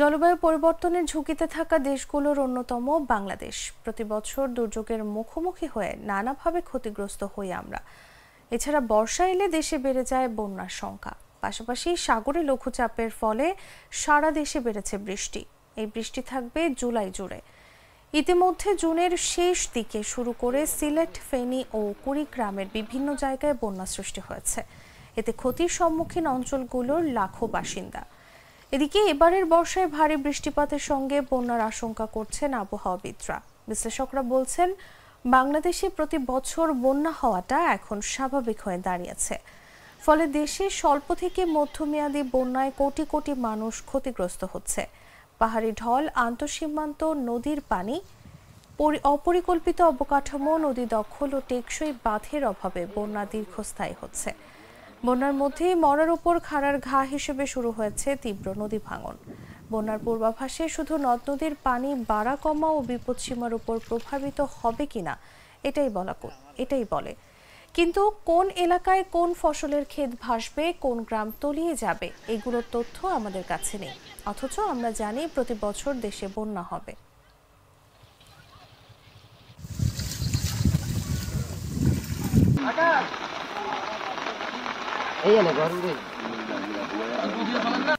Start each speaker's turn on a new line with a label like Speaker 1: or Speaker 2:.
Speaker 1: জলবায়ু পরিবর্তনের ঝুঁকিতে থাকা দেশগুলোর অন্যতম বাংলাদেশ প্রতি বছর দুর্যোগের মুখোমুখি হয়ে নানাভাবে ক্ষতিগ্রস্ত হই আমরা এছাড়া বর্ষা এলে দেশে বেড়ে যায় বন্যার সংখ্যা পাশাপাশি সাগরে লঘুচাপের ফলে সারা দেশে বেড়েছে বৃষ্টি এই বৃষ্টি থাকবে জুলাই জুড়ে ইতিমধ্যে জুনের শেষ দিকে শুরু করে সিলেট ফেনী ও কুড়িগ্রামের বিভিন্ন জায়গায় বন্যা সৃষ্টি হয়েছে এতে ক্ষতির সম্মুখীন অঞ্চলগুলোর লাখো বাসিন্দা এদিকে এবারের বর্ষায় ভারী বৃষ্টিপাতের সঙ্গে বন্যার আশঙ্কা করছেন আবহাওয়াবিদরা বিশ্লেষকরা বলছেন বাংলাদেশে প্রতি বছর বন্যা হওয়াটা এখন স্বাভাবিক হয়ে দাঁড়িয়েছে ফলে দেশে স্বল্প থেকে মধ্যমেয়াদী বন্যায় কোটি কোটি মানুষ ক্ষতিগ্রস্ত হচ্ছে পাহাড়ি ঢল আন্তঃসীমান্ত নদীর পানি অপরিকল্পিত অবকাঠামো নদী দখল ও টেকসই বাঁধের অভাবে বন্যা দীর্ঘস্থায়ী হচ্ছে বন্যার মধ্যেই মরার উপর খাড়ার ঘা হিসেবে শুরু হয়েছে তীব্র নদী ভাঙন বন্যার পূর্বাভাসে শুধু নদ নদীর পানি বাড়া কমা ও বিপদসীমার উপর প্রভাবিত হবে কিনা এটাই বলা এটাই বলে কিন্তু কোন এলাকায় কোন ফসলের ক্ষেত ভাসবে কোন গ্রাম তলিয়ে যাবে এগুলোর তথ্য আমাদের কাছে নেই অথচ আমরা জানি প্রতি বছর দেশে বন্যা হবে
Speaker 2: Iya, negara ini. a